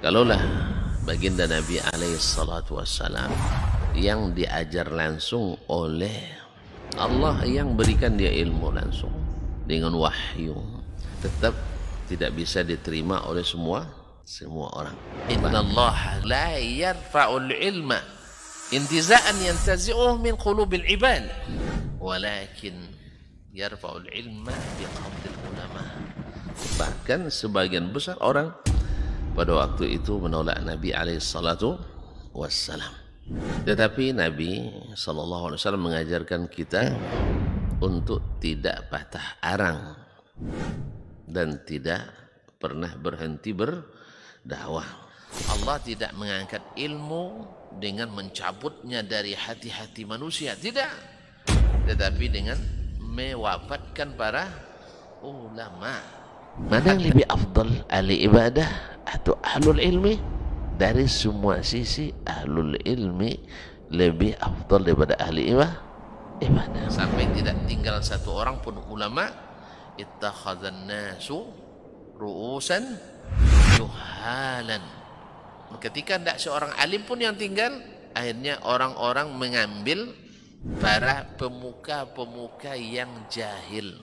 Kalaulah baginda Nabi alaihi salatu wassalam yang diajar langsung oleh Allah yang berikan dia ilmu langsung dengan wahyu tetap tidak bisa diterima oleh semua semua orang. Inna Allah la yarfa'ul ilma intiza'an yantazi'uh min qulubil ibad walakin yarfa'ul ilma biqabdil ulama. Bahkan sebagian besar orang pada waktu itu menolak Nabi alaihissalatu wassalam. Tetapi Nabi SAW mengajarkan kita untuk tidak patah arang dan tidak pernah berhenti berdakwah. Allah tidak mengangkat ilmu dengan mencabutnya dari hati-hati manusia, tidak. Tetapi dengan mewafatkan para ulama. Mana yang lebih afdal ahli ibadah atau ahlul ilmi? Dari semua sisi ahlul ilmi lebih afdal daripada ahli ibadah. ibadah. Sampai tidak tinggal satu orang pun ulama ittakhadhan nasu ru'usan yuhalan Ketika tidak seorang alim pun yang tinggal, akhirnya orang-orang mengambil para pemuka-pemuka yang jahil.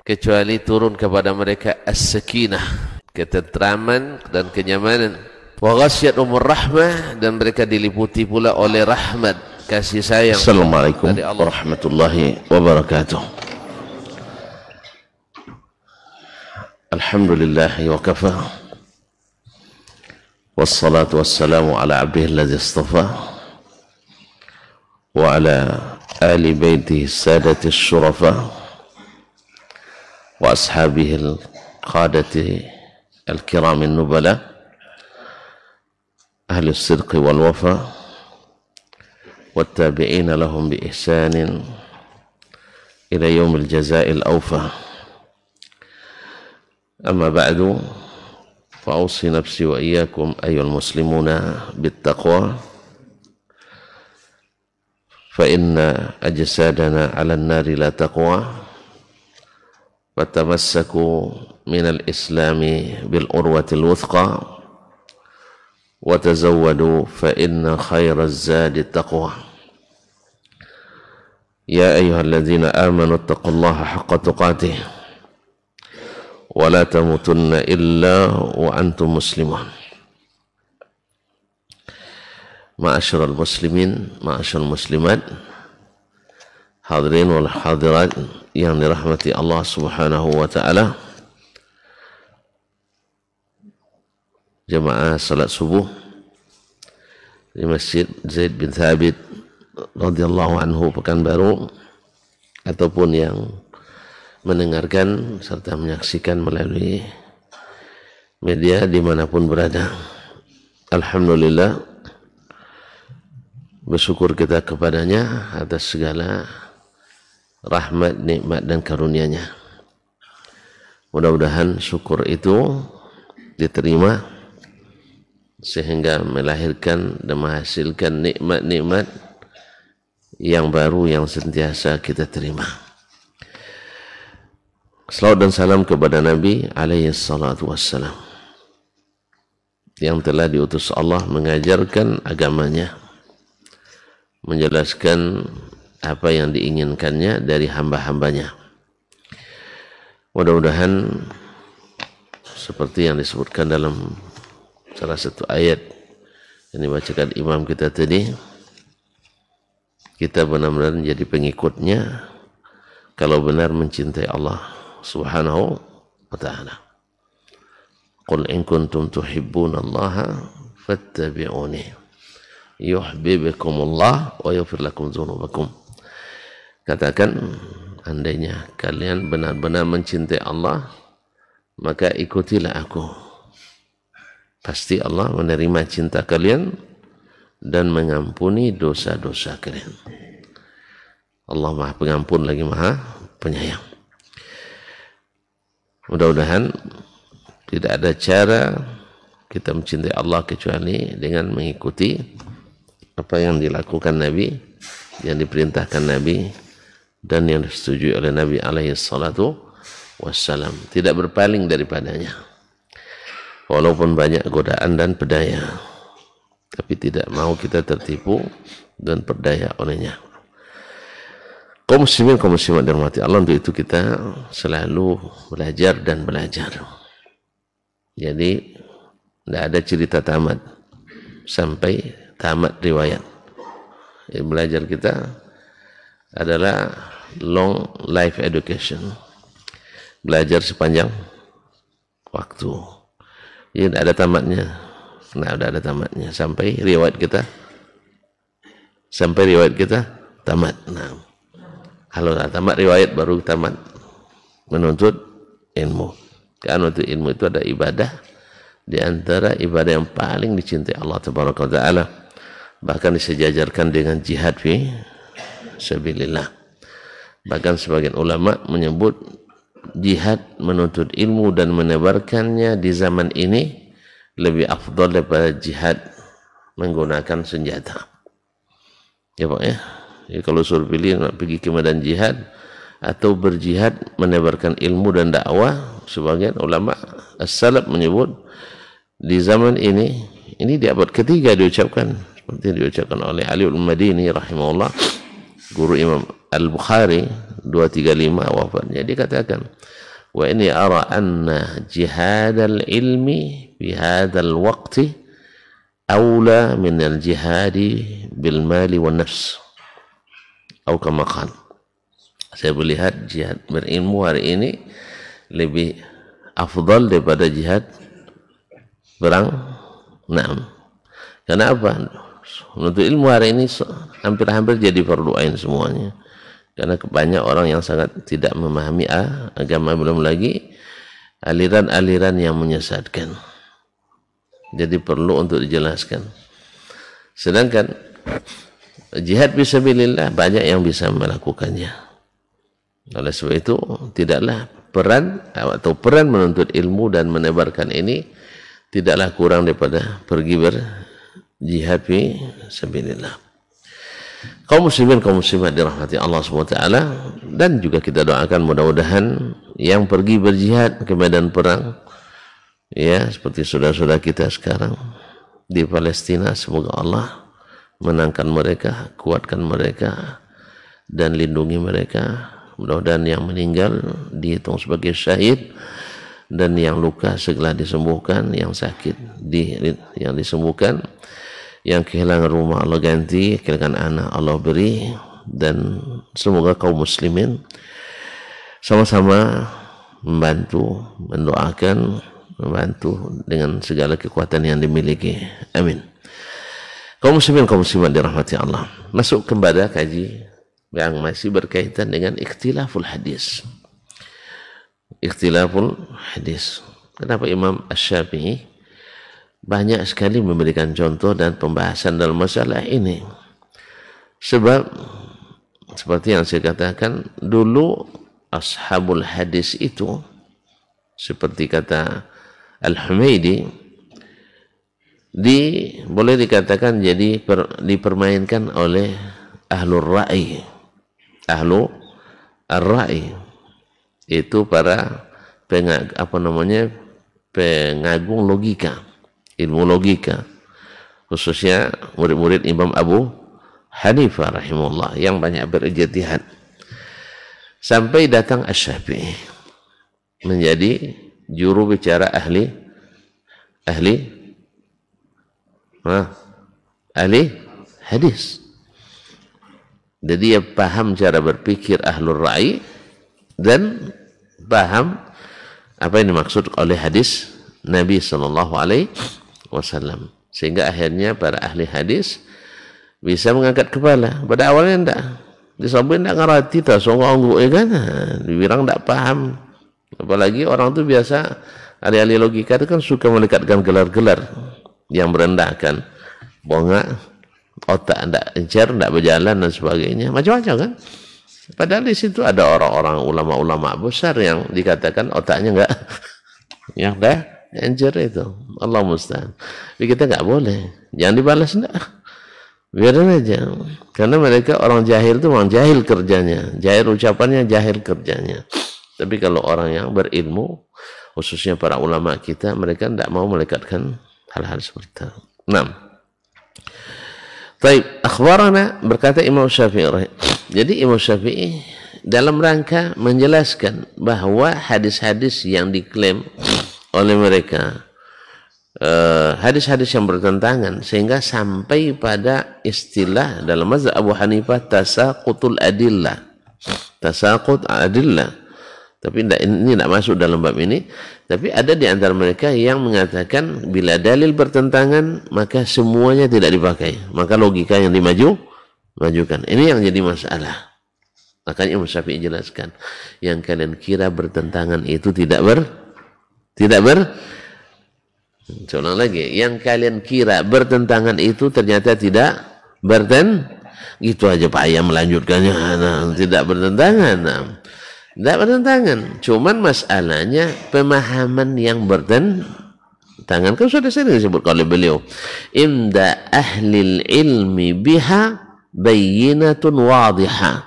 kecuali turun kepada mereka as-sakinah ketentraman dan kenyamanan wa ghasyat umur rahmah dan mereka diliputi pula oleh rahmat kasih sayang Assalamualaikum warahmatullahi wabarakatuh Alhamdulillah wa kafa wassalatu wassalamu ala abdihi alladhi istafa wa ala ahli baitihi sadati syurafa' وأصحابه القادة الكرام النبلاء أهل الصدق والوفاء والتابعين لهم بإحسان إلى يوم الجزاء الأوفى أما بعد فأوصي نفسي وإياكم أيها المسلمون بالتقوى فإن أجسادنا على النار لا تقوى فتمسكوا من الإسلام بالأروة الوثقى وتزودوا فإن خير الزاد التقوى يا أيها الذين آمنوا اتقوا الله حق تقاته ولا تموتن إلا وأنتم مسلمون معاشر المسلمين معاشر المسلمات hadirin wal hadirat yang dirahmati Allah Subhanahu wa taala. Jemaah salat subuh di Masjid Zaid bin Thabit radhiyallahu anhu Pekanbaru ataupun yang mendengarkan serta menyaksikan melalui media dimanapun berada. Alhamdulillah bersyukur kita kepadanya atas segala rahmat, nikmat dan karunia-Nya. Mudah-mudahan syukur itu diterima sehingga melahirkan dan menghasilkan nikmat-nikmat yang baru yang sentiasa kita terima. Salam dan salam kepada Nabi alaihi salatu wassalam yang telah diutus Allah mengajarkan agamanya menjelaskan apa yang diinginkannya dari hamba-hambanya. Mudah-mudahan seperti yang disebutkan dalam salah satu ayat yang dibacakan imam kita tadi, kita benar-benar menjadi pengikutnya kalau benar mencintai Allah Subhanahu wa taala. Qul in kuntum tuhibbuna Allah fattabi'uni yuhibbukum Allah wa yaghfir lakum dhunubakum. katakan andainya kalian benar-benar mencintai Allah maka ikutilah aku pasti Allah menerima cinta kalian dan mengampuni dosa-dosa kalian Allah maha pengampun lagi maha penyayang mudah-mudahan tidak ada cara kita mencintai Allah kecuali dengan mengikuti apa yang dilakukan Nabi yang diperintahkan Nabi dan yang disetujui oleh Nabi alaihi salatu wassalam tidak berpaling daripadanya walaupun banyak godaan dan pedaya tapi tidak mau kita tertipu dan perdaya olehnya kaum muslimin kaum muslimat dirahmati Allah untuk itu kita selalu belajar dan belajar jadi tidak ada cerita tamat sampai tamat riwayat jadi belajar kita adalah long life education. Belajar sepanjang waktu. ini ada tamatnya. Nah, udah ada tamatnya sampai riwayat kita sampai riwayat kita tamat. Nah, kalau nah, tamat riwayat baru tamat menuntut ilmu. Karena untuk ilmu itu ada ibadah di antara ibadah yang paling dicintai Allah Taala. Bahkan disejajarkan dengan jihad fi sabilillah. Bahkan sebagian ulama menyebut jihad menuntut ilmu dan menebarkannya di zaman ini lebih afdol daripada jihad menggunakan senjata. Ya Pak ya. ya kalau suruh pilih nak pergi ke medan jihad atau berjihad menebarkan ilmu dan dakwah sebagian ulama as-salaf menyebut di zaman ini ini di abad ketiga diucapkan seperti diucapkan oleh Ali al-Madini rahimahullah guru Imam Al-Bukhari 235 wafatnya dia katakan, wa ini ara anna al ilmi fi hadzal waqti aula min al jihadi bil mali wan nafs atau kama qala saya melihat jihad berilmu hari ini lebih afdal daripada jihad perang. Naam. kenapa? Menuntut ilmu hari ini hampir-hampir jadi fardu ain semuanya. Karena banyak orang yang sangat tidak memahami ah, agama belum lagi aliran-aliran yang menyesatkan. Jadi perlu untuk dijelaskan. Sedangkan jihad fisabilillah banyak yang bisa melakukannya. Oleh sebab itu tidaklah peran atau peran menuntut ilmu dan menebarkan ini tidaklah kurang daripada pergi ber jihad fi sabilillah. Kaum muslimin kaum muslimat dirahmati Allah SWT dan juga kita doakan mudah-mudahan yang pergi berjihad ke medan perang ya seperti saudara-saudara kita sekarang di Palestina semoga Allah menangkan mereka, kuatkan mereka dan lindungi mereka. Mudah-mudahan yang meninggal dihitung sebagai syahid dan yang luka segera disembuhkan, yang sakit di, yang disembuhkan, yang kehilangan rumah Allah ganti, kehilangan anak Allah beri, dan semoga kaum muslimin sama-sama membantu, mendoakan, membantu dengan segala kekuatan yang dimiliki. Amin. Kaum muslimin, kaum muslimat dirahmati Allah. Masuk kepada kaji yang masih berkaitan dengan ikhtilaful hadis ikhtilaful hadis. Kenapa Imam Asy-Syafi'i banyak sekali memberikan contoh dan pembahasan dalam masalah ini. Sebab seperti yang saya katakan dulu ashabul hadis itu seperti kata Al-Humaidi di boleh dikatakan jadi per, dipermainkan oleh ahlur ra'i ahlu ar-ra'i itu para pengag apa namanya pengagung logika ilmu logika khususnya murid-murid Imam Abu Hanifah rahimullah yang banyak berijtihad sampai datang Asy-Syafi'i menjadi juru bicara ahli ahli nah, ahli hadis jadi dia paham cara berpikir ahlul ra'i dan paham apa yang dimaksud oleh hadis Nabi Shallallahu Alaihi Wasallam sehingga akhirnya para ahli hadis bisa mengangkat kepala pada awalnya tidak disampaikan tidak ngerti tak songong ya eh, kan dibilang tidak paham apalagi orang itu biasa ahli-ahli logika itu kan suka melekatkan gelar-gelar yang merendahkan bongak otak tidak encer tidak berjalan dan sebagainya macam-macam kan Padahal di situ ada orang-orang ulama-ulama besar yang dikatakan otaknya enggak yang dah encer itu. Allah mustahil. Tapi kita enggak boleh. Jangan dibalas enggak. Biarin aja. Karena mereka orang jahil itu orang jahil kerjanya. Jahil ucapannya, jahil kerjanya. Tapi kalau orang yang berilmu, khususnya para ulama kita, mereka tidak mau melekatkan hal-hal seperti itu. 6. Baik, akhbarana berkata Imam Syafi'i jadi Imam Syafi'i dalam rangka menjelaskan bahwa hadis-hadis yang diklaim oleh mereka eh, hadis-hadis yang bertentangan sehingga sampai pada istilah dalam mazhab Abu Hanifah tasaqutul adillah tasaqut adillah tapi ini tidak masuk dalam bab ini tapi ada di antara mereka yang mengatakan bila dalil bertentangan maka semuanya tidak dipakai maka logika yang dimaju majukan. Ini yang jadi masalah. Makanya Imam Syafi'i jelaskan, yang kalian kira bertentangan itu tidak ber tidak ber Saya lagi, yang kalian kira bertentangan itu ternyata tidak berten gitu aja Pak ya melanjutkannya nah, tidak bertentangan nah. tidak bertentangan cuman masalahnya pemahaman yang berten tangan kan sudah sering disebut oleh beliau imda ahli ilmi biha bayyinatun wadihah.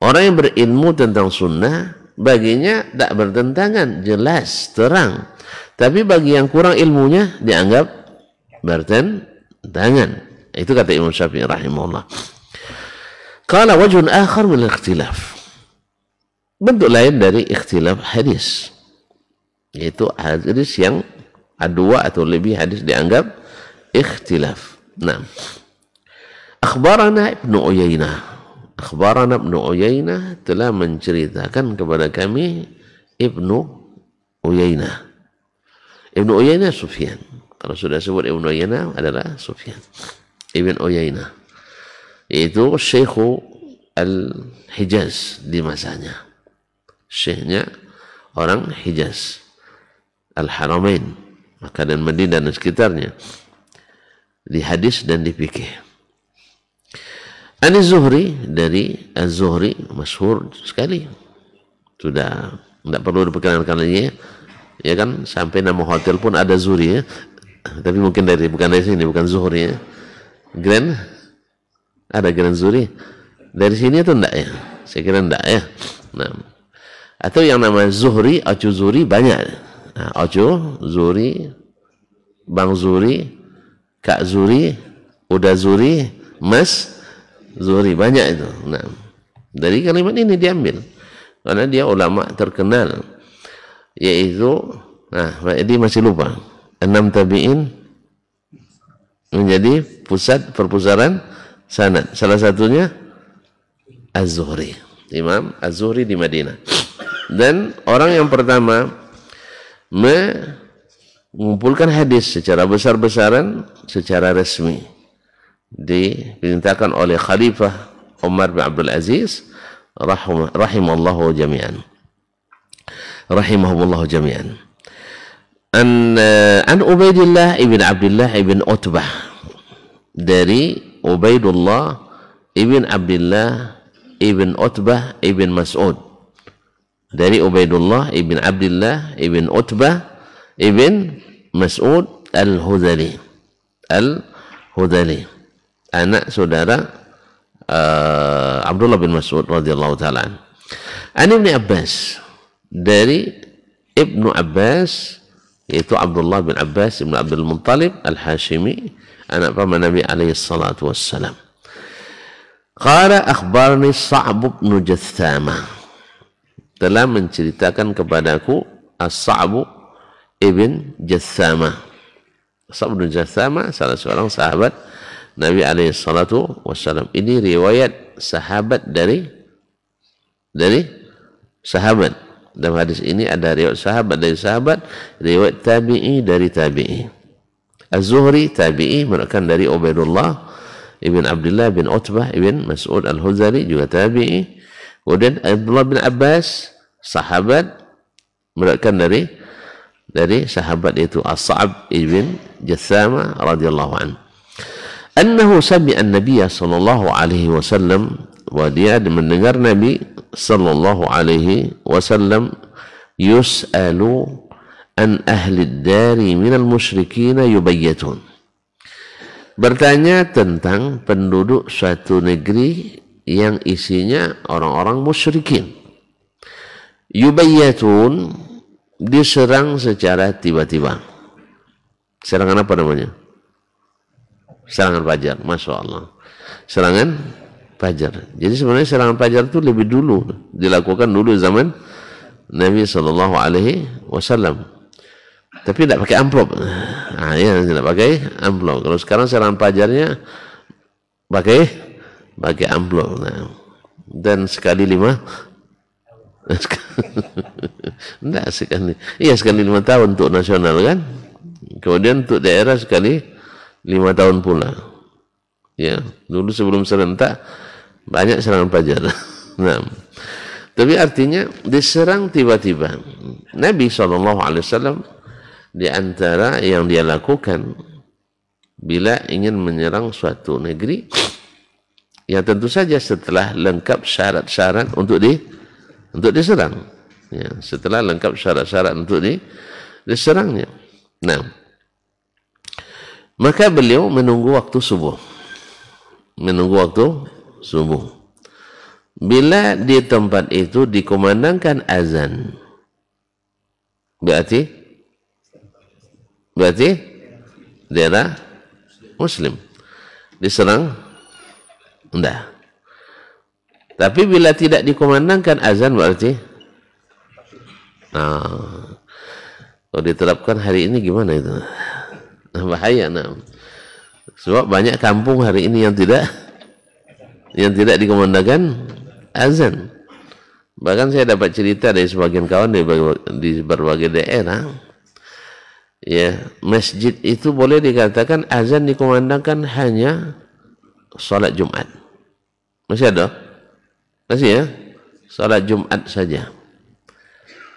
Orang yang berilmu tentang sunnah baginya tak bertentangan, jelas, terang. Tapi bagi yang kurang ilmunya dianggap bertentangan. Itu kata Imam Syafi'i rahimahullah. Qala wajhun akhar min ikhtilaf. Bentuk lain dari ikhtilaf hadis. Yaitu hadis yang dua atau lebih hadis dianggap ikhtilaf. Nah. Akhbarana Ibnu Uyainah. Akhbarana Ibnu Uyainah telah menceritakan kepada kami Ibnu Uyainah. Ibnu Uyainah Sufyan. Kalau sudah sebut Ibnu Uyainah adalah Sufyan. Ibn Uyainah. itu Syekhu Al-Hijaz di masanya. Syekhnya orang Hijaz. Al-Haramain. Maka dan Madinah dan sekitarnya. Di hadis dan di fikih. Ani Zuhri dari Az-Zuhri masyhur sekali. Sudah tidak perlu diperkenalkan lagi ya. ya kan sampai nama hotel pun ada Zuhri ya. Tapi mungkin dari bukan dari sini bukan Zuhri ya. Grand ada Grand Zuhri dari sini atau enggak ya? Saya kira enggak ya. Nah. Atau yang nama Zuhri, Ocu Zuhri banyak. Nah, Ocu, Zuhri, Bang Zuhri, Kak Zuhri, Uda Zuhri, Mas Zuhri banyak itu. Nah, dari kalimat ini diambil karena dia ulama terkenal yaitu nah edi masih lupa enam tabiin menjadi pusat perpusaran sanad salah satunya Az-Zuhri Imam Az-Zuhri di Madinah dan orang yang pertama mengumpulkan hadis secara besar-besaran secara resmi diperintahkan oleh Khalifah Umar bin Abdul Aziz rahim, rahimallahu jami'an rahimahumullahu jami'an an uh, an Ubaidillah ibn Abdullah ibn Utbah dari Ubaidullah ibn Abdullah ibn Utbah ibn Mas'ud dari Ubaidullah ibn Abdullah ibn Utbah ibn Mas'ud al-Hudali al-Hudali anak saudara uh, Abdullah bin Mas'ud radhiyallahu taala. An Ibnu Abbas dari Ibnu Abbas yaitu Abdullah bin Abbas Ibnu Abdul Muttalib Al-Hashimi anak paman Nabi alaihi salatu wassalam. Qala akhbarni Sa'b bin Jathama telah menceritakan kepadaku As-Sa'b ibn Jathama. Sa'b bin Jathama salah seorang sahabat Nabi alaihi salatu wasallam. Ini riwayat sahabat dari dari sahabat. Dalam hadis ini ada riwayat sahabat dari sahabat, riwayat tabi'i dari tabi'i. Az-Zuhri tabi'i merupakan dari Ubaidullah Ibn Abdullah bin Utbah Ibn Mas'ud Al-Huzari juga tabi'i. Kemudian Abdullah bin Abbas sahabat merupakan dari dari sahabat itu As'ab Ibn Jassama radhiyallahu anhu. annahu sami'a Nabi sallallahu alaihi wasallam bahwa dia mendengar Nabi sallallahu alaihi wasallam yus'alu an ahli dari min al musyrikina yubayyatun bertanya tentang penduduk suatu negeri yang isinya orang-orang musyrikin yubayyatun diserang secara tiba-tiba serangan apa namanya serangan fajar, masya Allah. Serangan fajar. Jadi sebenarnya serangan fajar itu lebih dulu dilakukan dulu zaman Nabi Shallallahu Alaihi Wasallam. Tapi tidak pakai amplop. Nah, iya, tidak pakai amplop. Kalau sekarang serangan fajarnya pakai pakai amplop. Nah. Dan sekali lima Enggak sekali. Iya sekali lima tahun untuk nasional kan. Kemudian untuk daerah sekali lima tahun pula. Ya, dulu sebelum serentak banyak serangan pajar. nah. Tapi artinya diserang tiba-tiba. Nabi SAW di antara yang dia lakukan bila ingin menyerang suatu negeri ya tentu saja setelah lengkap syarat-syarat untuk di untuk diserang ya setelah lengkap syarat-syarat untuk di diserangnya nah Maka beliau menunggu waktu subuh. Menunggu waktu subuh. Bila di tempat itu dikumandangkan azan, berarti berarti daerah muslim diserang enggak tapi bila tidak dikumandangkan azan berarti nah kalau diterapkan hari ini gimana itu bahaya nah sebab banyak kampung hari ini yang tidak yang tidak dikumandangkan azan bahkan saya dapat cerita dari sebagian kawan di berbagai, di berbagai daerah ya masjid itu boleh dikatakan azan dikumandangkan hanya sholat Jumat masih ada masih ya sholat Jumat saja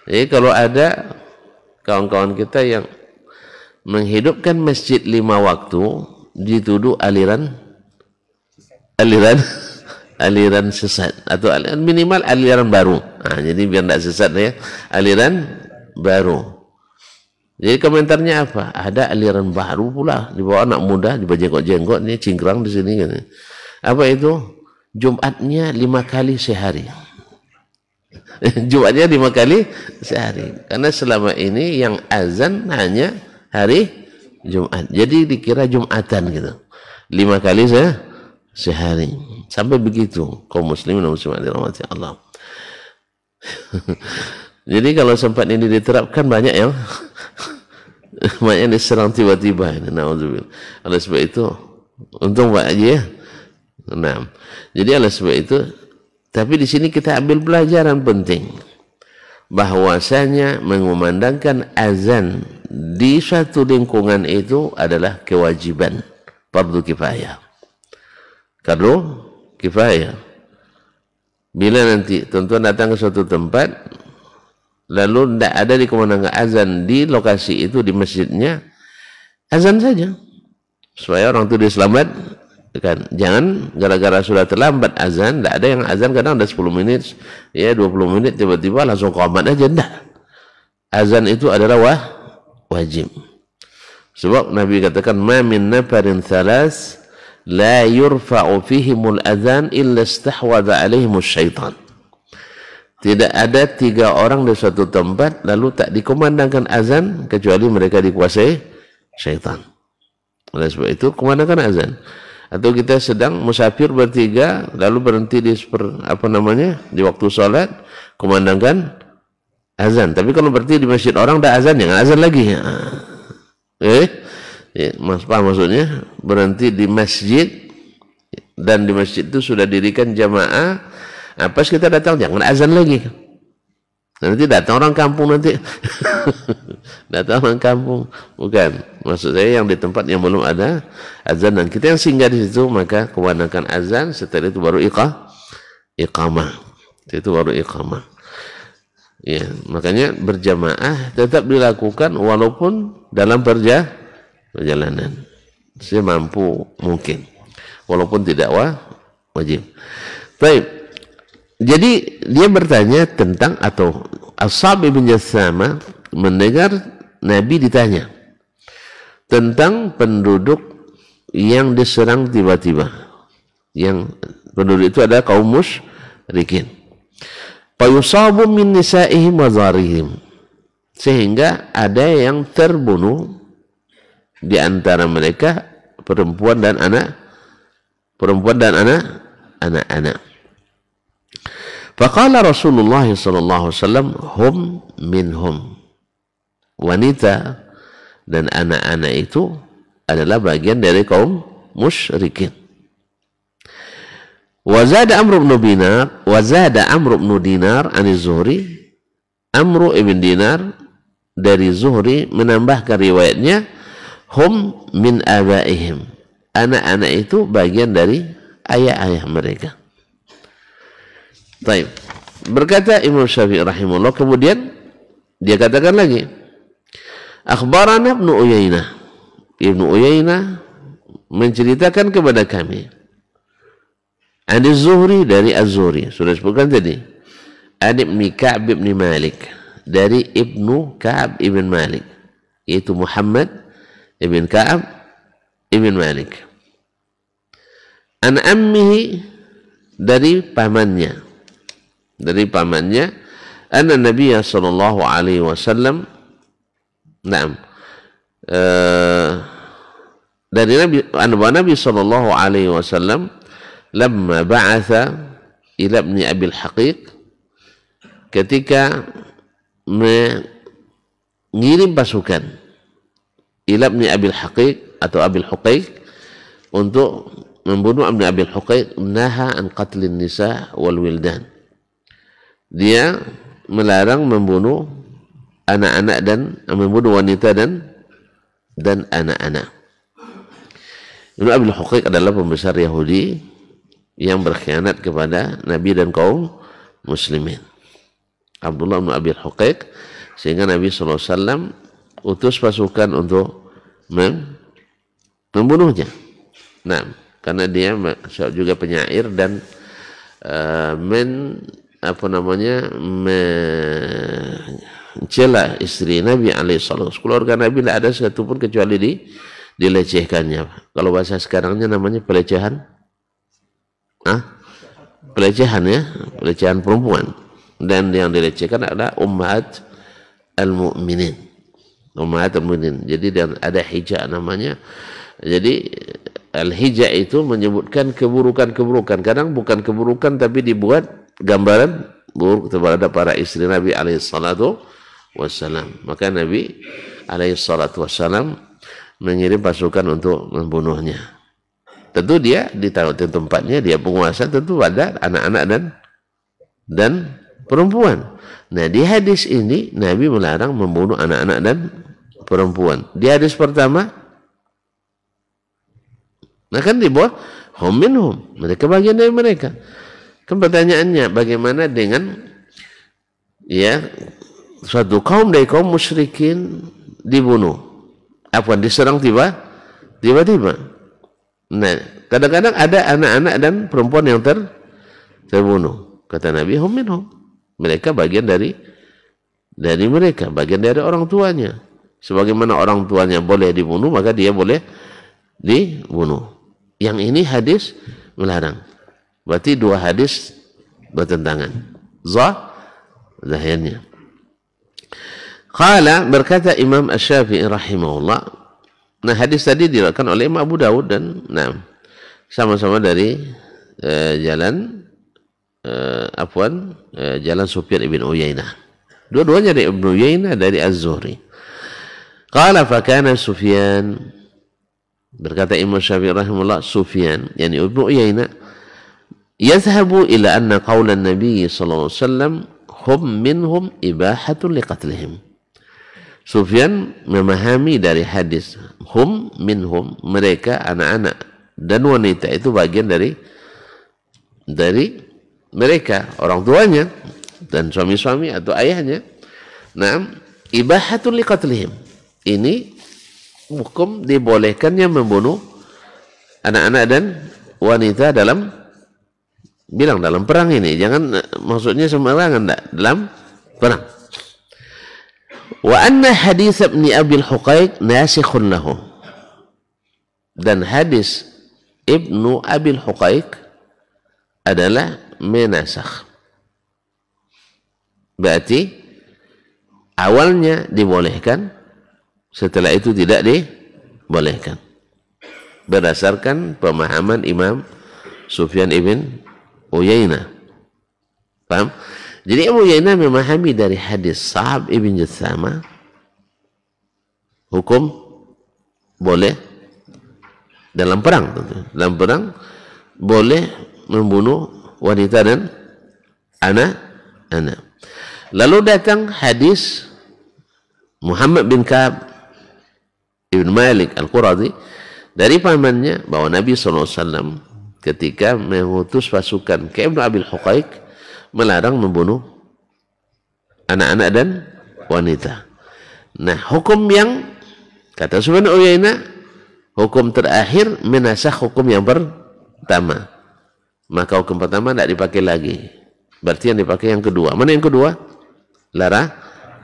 jadi kalau ada kawan-kawan kita yang menghidupkan masjid lima waktu dituduh aliran aliran aliran sesat atau aliran minimal aliran baru. Nah, jadi biar tidak sesat ya, aliran baru. Jadi komentarnya apa? Ada aliran baru pula di bawah anak muda, di bawah jenggot jenggok ini cingkrang di sini kan. Apa itu? Jumatnya lima kali sehari. Jumatnya lima kali sehari. Karena selama ini yang azan hanya hari Jumat. Jadi dikira Jumatan gitu. Lima kali se sehari. Sampai begitu kaum muslimin dan muslimat dirahmati Allah. Jadi kalau sempat ini diterapkan banyak yang banyak yang diserang tiba-tiba ini naudzubillah. Oleh sebab itu untung Pak Haji ya. Nah, jadi oleh sebab itu tapi di sini kita ambil pelajaran penting bahwasanya mengumandangkan azan di satu lingkungan itu adalah kewajiban fardu kifayah Kalau kifayah bila nanti tuan-tuan datang ke suatu tempat lalu tidak ada di kemenangan azan di lokasi itu di masjidnya azan saja supaya orang itu diselamat kan jangan gara-gara sudah terlambat azan tidak ada yang azan kadang ada 10 menit ya 20 menit tiba-tiba langsung komat aja tidak azan itu adalah wah wajib. Sebab Nabi katakan, "Ma min nafarin thalas la yurfa'u fihimul adzan illa istahwadha alaihimus syaitan." Tidak ada tiga orang di suatu tempat lalu tak dikumandangkan azan kecuali mereka dikuasai syaitan. Oleh sebab itu kumandangkan azan. Atau kita sedang musafir bertiga lalu berhenti di apa namanya di waktu sholat kumandangkan azan. Tapi kalau berarti di masjid orang udah azan, ya azan lagi. Ya. Eh, ya, mas Pak maksudnya berhenti di masjid dan di masjid itu sudah dirikan jamaah. Apa kita datang jangan azan lagi. Nanti datang orang kampung nanti. datang orang kampung. Bukan. Maksud saya yang di tempat yang belum ada azan. Dan kita yang singgah di situ maka kewenangan azan. Setelah itu baru iqah. Iqamah. Itu baru iqamah. Ya, makanya berjamaah tetap dilakukan walaupun dalam perja perjalanan. Saya mampu mungkin. Walaupun tidak wajib. Baik. Jadi dia bertanya tentang atau Ashab ibn Jassama mendengar Nabi ditanya tentang penduduk yang diserang tiba-tiba. Yang penduduk itu adalah kaum musyrikin fayusabu min nisaihim wa sehingga ada yang terbunuh di antara mereka perempuan dan anak perempuan dan anak anak-anak faqala Rasulullah sallallahu alaihi wasallam hum minhum wanita dan anak-anak itu adalah bagian dari kaum musyrikin Wazada Amr ibn Dinar, wazada Amr ibn Dinar an Zuhri, Amr ibn Dinar dari Zuhri menambahkan riwayatnya hum min abaihim. Anak-anak itu bagian dari ayah-ayah mereka. Baik. Berkata Imam Syafi'i rahimahullah kemudian dia katakan lagi Akhbarana Ibnu Uyainah. Ibnu Uyainah menceritakan kepada kami ada Zuhri dari Az-Zuhri. Sudah sebutkan tadi. Ada Ibn Ka'ab Ibn Malik. Dari Ibnu Ka'ab Ibn Malik. Yaitu Muhammad Ibn Ka'ab Ibn Malik. An ammihi dari pamannya. Dari pamannya. Anna eh, Nabi sallallahu alaihi wasallam. Naam. Uh, dari Nabi, Nabi sallallahu alaihi wasallam lamma ba'atha ila ibn Abil Haqiq ketika mengirim pasukan ila ibn Abil Haqiq atau Abil Huqaiq untuk membunuh Ibn Abil Huqaiq naha an qatlin nisa wal wildan dia melarang membunuh anak-anak dan membunuh wanita dan dan anak-anak Ibn Abil Huqaiq adalah pembesar Yahudi yang berkhianat kepada Nabi dan kaum muslimin. Abdullah bin Abi Huqaiq sehingga Nabi Alaihi Wasallam utus pasukan untuk membunuhnya. Nah, karena dia juga penyair dan uh, men apa namanya mencela istri Nabi alaihi Wasallam Keluarga Nabi tidak ada satupun kecuali di dilecehkannya. Kalau bahasa sekarangnya namanya pelecehan ah pelecehan ya pelecehan perempuan dan yang dilecehkan adalah umat al-mu'minin ummahat al-mu'minin jadi dan ada hija namanya jadi al-hija itu menyebutkan keburukan-keburukan kadang bukan keburukan tapi dibuat gambaran buruk terhadap para istri Nabi alaihi salatu maka Nabi alaihi salatu mengirim pasukan untuk membunuhnya tentu dia ditaruh tempatnya dia penguasa tentu pada anak-anak dan dan perempuan. Nah di hadis ini Nabi melarang membunuh anak-anak dan perempuan. Di hadis pertama, nah kan di bawah hum minhum mereka bagian dari mereka. Kan pertanyaannya bagaimana dengan ya suatu kaum dari kaum musyrikin dibunuh? Apa diserang tiba tiba-tiba? Nah, kadang-kadang ada anak-anak dan perempuan yang ter terbunuh. Kata Nabi, hum minhum. Mereka bagian dari dari mereka, bagian dari orang tuanya. Sebagaimana orang tuanya boleh dibunuh, maka dia boleh dibunuh. Yang ini hadis melarang. Berarti dua hadis bertentangan. Zah zahirnya. Kala berkata Imam ash syafii rahimahullah Nah hadis tadi diriwayatkan oleh Imam Abu Dawud dan nah sama-sama dari eh, jalan eh, Afwan eh, jalan Sufyan ibn Uyainah. Dua-duanya dari Ibn Uyainah dari Az-Zuhri. Qala fakana Sufyan berkata Imam Syafi'i rahimahullah Sufyan yakni Ibn Uyainah yazhabu ila anna qawla Nabi sallallahu alaihi wasallam hum minhum ibahatun liqatlihim. Sufyan memahami dari hadis hum minhum mereka anak-anak dan wanita itu bagian dari dari mereka orang tuanya dan suami-suami atau ayahnya. Nah, ibahatul liqatlihim. Ini hukum dibolehkannya membunuh anak-anak dan wanita dalam bilang dalam perang ini. Jangan maksudnya sembarangan enggak, dalam perang. Wa anna hadis Ibn Abil Huqaiq nasikhun lahu. Dan hadis Ibnu Abil Huqaiq adalah menasakh. Berarti awalnya dibolehkan, setelah itu tidak dibolehkan. Berdasarkan pemahaman Imam Sufyan ibn Uyainah. Paham? Jadi Ibnu Yainah memahami dari hadis Sahab Ibn Jathama hukum boleh dalam perang tentu. Dalam perang boleh membunuh wanita dan anak-anak. Lalu datang hadis Muhammad bin Ka'ab Ibn Malik Al-Quradi dari pamannya bahwa Nabi SAW ketika mengutus pasukan ke Ibn Abil melarang membunuh anak-anak dan wanita. Nah, hukum yang kata Sufyan Uyainah, hukum terakhir menasah hukum yang pertama. Maka hukum pertama tidak dipakai lagi. Berarti yang dipakai yang kedua. Mana yang kedua? Lara,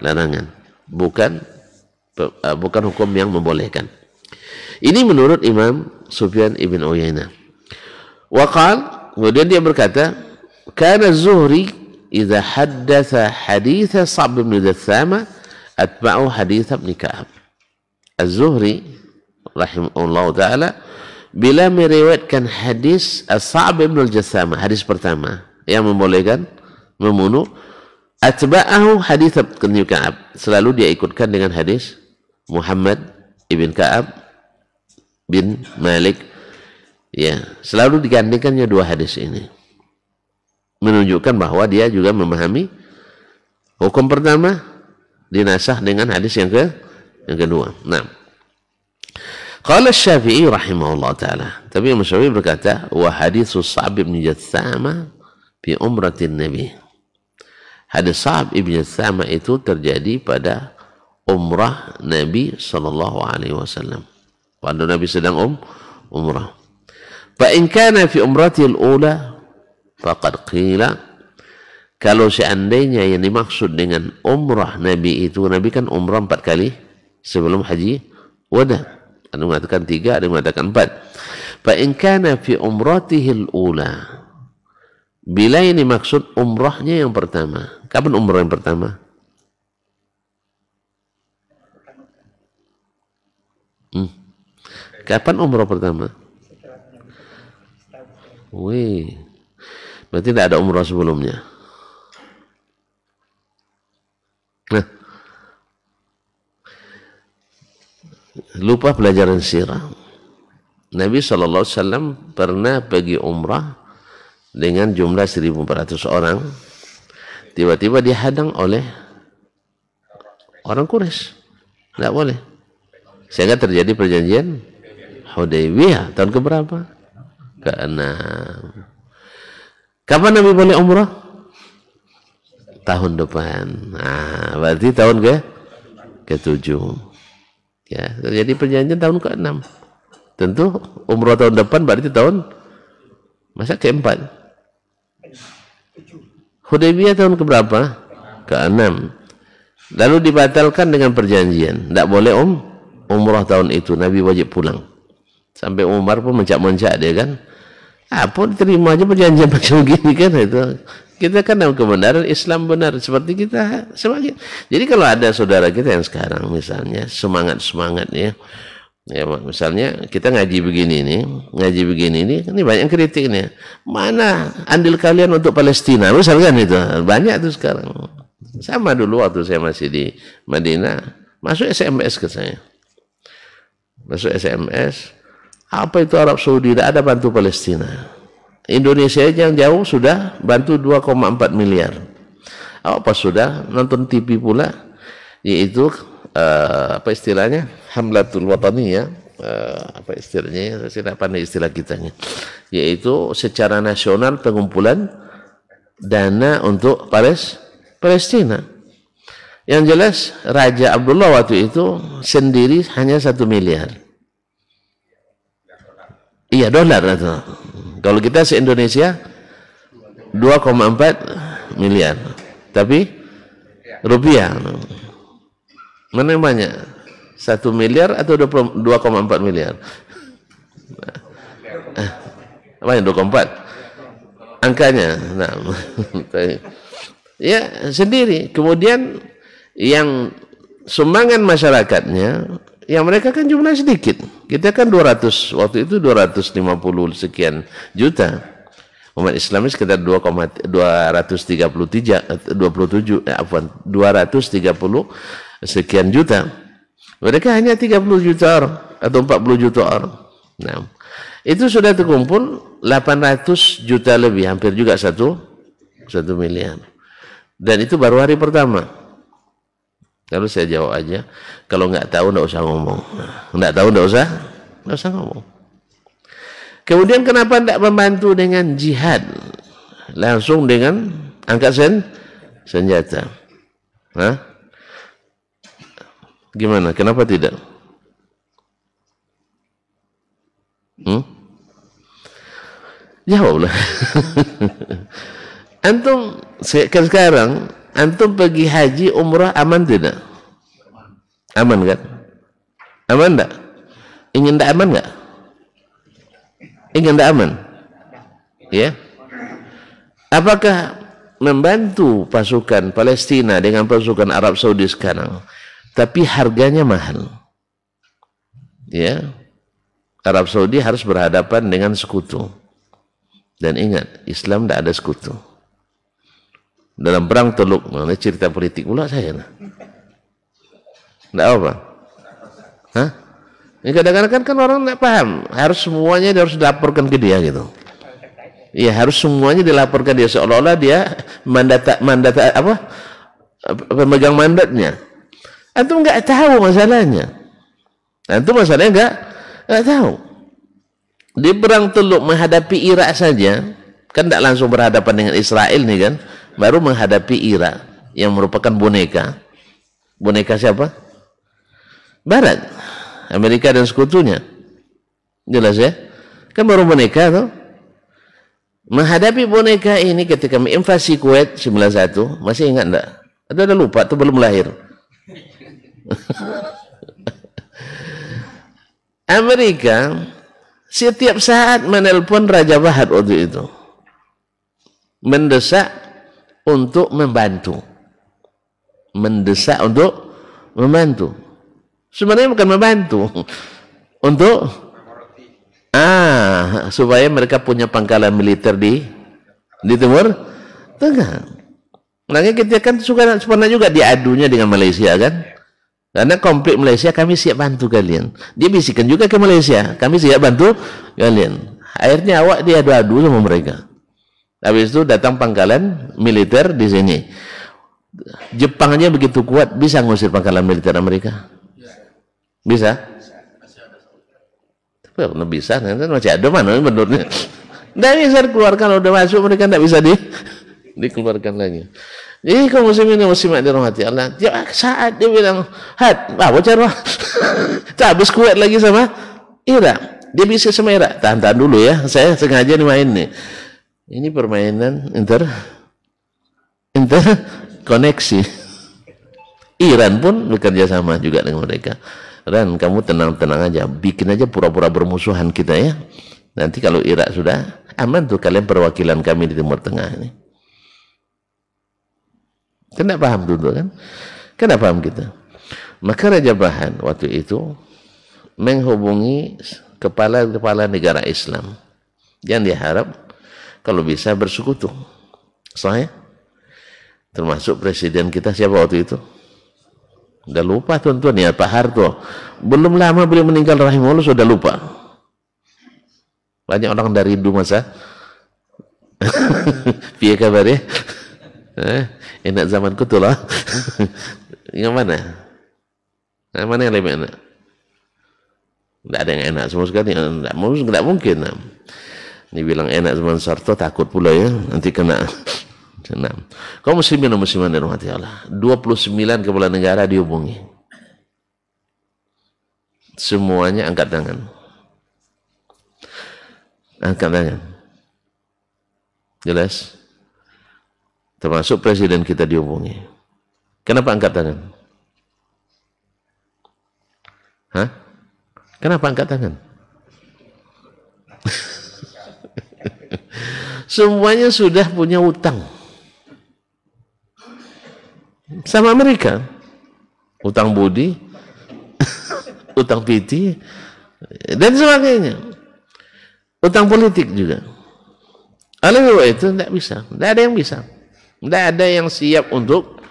larangan. Bukan eh, bukan hukum yang membolehkan. Ini menurut Imam Sufyan ibn Uyainah. Wakal kemudian dia berkata, كان الزهري إذا حدث حديث صعب بن دثامة أتبعه حديث ابن كعب الزهري رحمه الله taala bila meriwayatkan hadis As-Sa'b bin Al-Jassama hadis pertama yang membolehkan membunuh atba'ahu hadis Ibn Ka'ab selalu dia ikutkan dengan hadis Muhammad ibn Ka'ab bin Malik ya selalu digantikannya dua hadis ini menunjukkan bahwa dia juga memahami hukum pertama dinasah dengan hadis yang ke yang kedua. Nah, Qala Syafi'i rahimahullah taala. Tapi Imam Syafi'i berkata, "Wa haditsu Sa'b bin Jatsama fi umratin Nabi." Hadis saab bin Jatsama itu terjadi pada umrah Nabi sallallahu alaihi wasallam. Waktu Nabi sedang um, umrah. Fa in kana fi umratil ula Faqad qila kalau seandainya yang dimaksud dengan umrah Nabi itu, Nabi kan umrah empat kali sebelum haji wada. Ada mengatakan tiga, ada mengatakan empat. Fa'in kana fi umratihil ula. Bila ini maksud umrahnya yang pertama. Kapan umrah yang pertama? Hmm. Kapan umrah pertama? Wih, Berarti tidak ada umroh sebelumnya. Nah, lupa pelajaran sirah. Nabi SAW pernah pergi umrah dengan jumlah 1.400 orang. Tiba-tiba dihadang oleh orang Quraisy. Tidak boleh. Sehingga terjadi perjanjian Hudaybiyah tahun keberapa? Ke-6. Kapan Nabi boleh umrah? Tahun depan. Nah, berarti tahun ke ketujuh. Ya, jadi perjanjian tahun ke enam. Tentu umrah tahun depan berarti tahun masa keempat. Hudaybiyah tahun keberapa? 6 Lalu dibatalkan dengan perjanjian. Tidak boleh om um, umrah tahun itu. Nabi wajib pulang. Sampai Umar pun mencak-mencak dia kan apa ah, terima aja perjanjian macam gini kan itu kita kan dalam kebenaran Islam benar seperti kita semakin jadi kalau ada saudara kita yang sekarang misalnya semangat semangatnya ya, ya misalnya kita ngaji begini nih ngaji begini nih ini banyak kritik nih mana andil kalian untuk Palestina misalkan itu banyak tuh sekarang sama dulu waktu saya masih di Madinah masuk SMS ke saya masuk SMS apa itu Arab Saudi? Tidak ada bantu Palestina. Indonesia yang jauh sudah bantu 2,4 miliar. Apa sudah nonton TV pula yaitu uh, apa istilahnya? Hamlatul Watani ya. Uh, apa istilahnya? Saya tidak pandai istilah kitanya. Yaitu secara nasional pengumpulan dana untuk Paris Palestina. Yang jelas Raja Abdullah waktu itu sendiri hanya satu miliar. Iya dolar itu. kalau kita se Indonesia 2,4 miliar. Tapi rupiah. Mana yang banyak? 1 miliar atau 2,4 miliar? apa yang 2,4? Angkanya. Nah. ya, sendiri. Kemudian yang sumbangan masyarakatnya Ya mereka kan jumlahnya sedikit. Kita kan 200, waktu itu 250 sekian juta. Umat Islam sekitar 233, 27 ya, apa 230 sekian juta. Mereka hanya 30 juta orang atau 40 juta orang. Nah, itu sudah terkumpul 800 juta lebih, hampir juga satu satu miliar. Dan itu baru hari pertama. Lalu saya jawab aja, kalau nggak tahu nggak usah ngomong. Nggak tahu nggak usah, nggak usah ngomong. Kemudian kenapa tidak membantu dengan jihad? Langsung dengan angkat sen, senjata. Hah? Gimana? Kenapa tidak? Hmm? Jawablah. Antum kan sekarang antum pergi haji umrah aman tidak aman kan aman enggak ingin enggak aman enggak ingin tidak aman ya apakah membantu pasukan Palestina dengan pasukan Arab Saudi sekarang tapi harganya mahal ya Arab Saudi harus berhadapan dengan sekutu dan ingat Islam tidak ada sekutu dalam perang teluk mana cerita politik pula saya nah. Tidak apa? Hah? Ini kadang-kadang kan, kan orang tidak paham, harus semuanya harus dilaporkan ke dia gitu. Iya harus semuanya dilaporkan dia seolah-olah dia mandata mandata apa pemegang mandatnya. Antum nggak tahu masalahnya. Antum masalahnya nggak nggak tahu. Di perang Teluk menghadapi Irak saja kan tidak langsung berhadapan dengan Israel nih kan baru menghadapi Irak yang merupakan boneka. Boneka siapa? Barat, Amerika dan sekutunya. Jelas ya? Kan baru boneka tuh. Menghadapi boneka ini ketika invasi Kuwait 91, masih ingat enggak? Ada ada lupa tuh belum lahir. Amerika setiap saat menelpon Raja Fahad waktu itu. Mendesak untuk membantu. Mendesak untuk membantu. Sebenarnya bukan membantu. Untuk ah supaya mereka punya pangkalan militer di di timur tengah. Makanya kita kan suka pernah juga diadunya dengan Malaysia kan. Karena konflik Malaysia kami siap bantu kalian. Dia bisikan juga ke Malaysia, kami siap bantu kalian. Akhirnya awak diadu-adu sama mereka. Habis itu datang pangkalan militer di sini. Jepang aja begitu kuat bisa ngusir pangkalan militer Amerika. Bisa? Tapi kalau bisa, kan masih ada mana menurutnya. Tidak bisa dikeluarkan, udah masuk mereka tidak bisa di dikeluarkan lagi. Jadi kaum musim yang muslimat dirahmati Allah, tiap ya, saat dia bilang, "Hat, ah bocor mah." tak habis kuat lagi sama Irak. Dia bisa sama Irak. Tahan-tahan dulu ya, saya sengaja nih main nih. Ini permainan inter inter koneksi. Iran pun bekerja sama juga dengan mereka. Iran, kamu tenang-tenang aja, bikin aja pura-pura bermusuhan kita ya. Nanti kalau Irak sudah aman tuh kalian perwakilan kami di Timur Tengah ini. Kena kan paham dulu kan? Kena kan paham kita. Maka Raja Bahan waktu itu menghubungi kepala-kepala negara Islam yang diharap kalau bisa bersekutu. Saya termasuk presiden kita siapa waktu itu? Udah lupa tuan-tuan ya Pak Harto. Belum lama beliau meninggal rahimahullah sudah lupa. Banyak orang dari dulu masa. Piye kabar ya? Eh, enak zamanku tuh lah. yang mana? Yang mana yang lebih enak? Tidak ada yang enak Semua sekali. Tidak mungkin. Tidak mungkin. Ini bilang enak zaman Sarto takut pula ya nanti kena senam. Kau muslimin dan musliman dirahmati Allah. 29 kepala negara dihubungi. Semuanya angkat tangan. Angkat tangan. Jelas? Termasuk presiden kita dihubungi. Kenapa angkat tangan? Hah? Kenapa angkat tangan? Semuanya sudah punya utang. Sama mereka, Utang budi, utang piti, dan sebagainya. Utang politik juga. Oleh sebab itu tidak bisa. Tidak ada yang bisa. Tidak ada yang siap untuk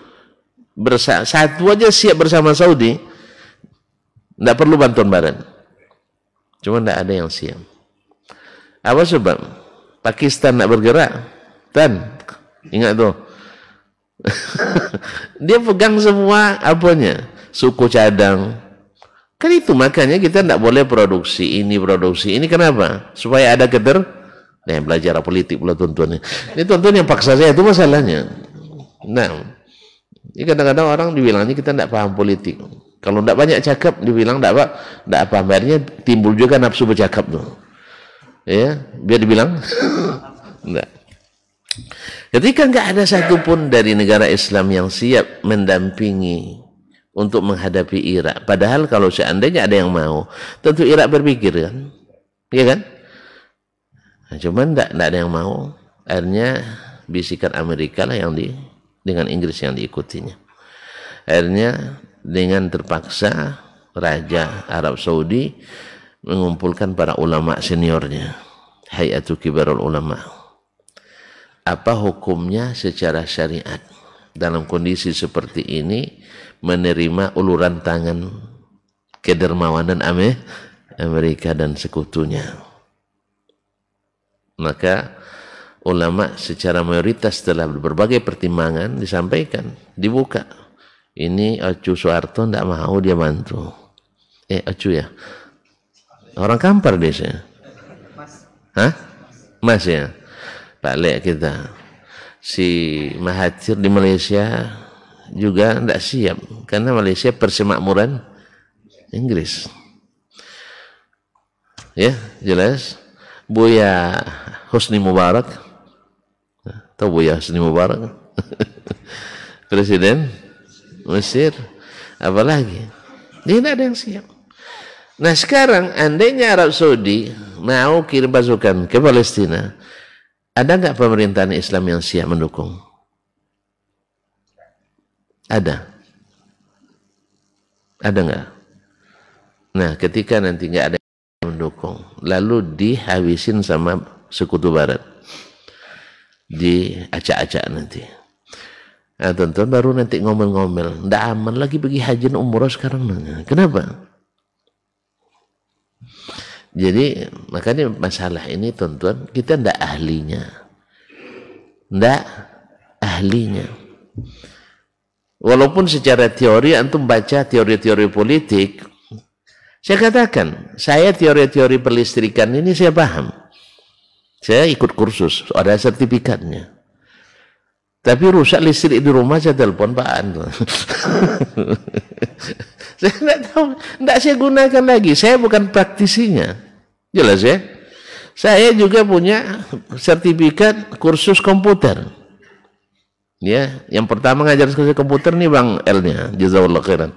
bersama. Satu aja siap bersama Saudi. Tidak perlu bantuan barat. Cuma tidak ada yang siap. Apa sebab? Pakistan nak bergerak. dan ingat tuh. dia pegang semua apanya, suku cadang. Kan itu makanya kita tidak boleh produksi ini, produksi ini. Kenapa? Supaya ada keder. Nah, belajar politik pula tuan Ini tuan yang paksa saya, itu masalahnya. Nah, ini kadang-kadang orang dibilangnya kita tidak paham politik. Kalau tidak banyak cakap, dibilang tidak apa, tidak paham. Akhirnya timbul juga nafsu bercakap tuh ya biar dibilang enggak ketika nggak ada satupun dari negara Islam yang siap mendampingi untuk menghadapi Irak padahal kalau seandainya ada yang mau tentu Irak berpikir kan iya kan nah, cuman enggak, enggak ada yang mau akhirnya bisikan Amerika lah yang di dengan Inggris yang diikutinya akhirnya dengan terpaksa Raja Arab Saudi mengumpulkan para ulama seniornya Hayatu Kibarul Ulama apa hukumnya secara syariat dalam kondisi seperti ini menerima uluran tangan kedermawanan Amerika dan sekutunya maka ulama secara mayoritas telah berbagai pertimbangan disampaikan dibuka ini Acu Soeharto tidak mau dia bantu eh Acu ya Orang kampar biasanya. Mas. Hah? Mas ya. Balik kita. Si Mahathir di Malaysia juga tidak siap karena Malaysia persemakmuran Inggris. Ya, jelas. Buya Husni Mubarak atau Buya Husni Mubarak Presiden Mesir apalagi dia tidak ada yang siap Nah sekarang andainya Arab Saudi mau kirim pasukan ke Palestina, ada nggak pemerintahan Islam yang siap mendukung? Ada. Ada nggak? Nah ketika nanti nggak ada yang mendukung, lalu dihabisin sama sekutu barat. Diacak-acak nanti. Nah tentu baru nanti ngomel-ngomel. Nggak aman lagi pergi haji umroh sekarang. Kenapa? Jadi makanya masalah ini tuan-tuan kita ndak ahlinya. Ndak ahlinya. Walaupun secara teori antum baca teori-teori politik, saya katakan, saya teori-teori perlistrikan ini saya paham. Saya ikut kursus, ada sertifikatnya. Tapi rusak listrik di rumah saya telepon Pak An. saya tidak tahu, tidak saya gunakan lagi. Saya bukan praktisinya. Jelas ya? Saya juga punya sertifikat kursus komputer. Ya, yang pertama ngajar sekolah komputer nih Bang L-nya, jazakallahu khairan.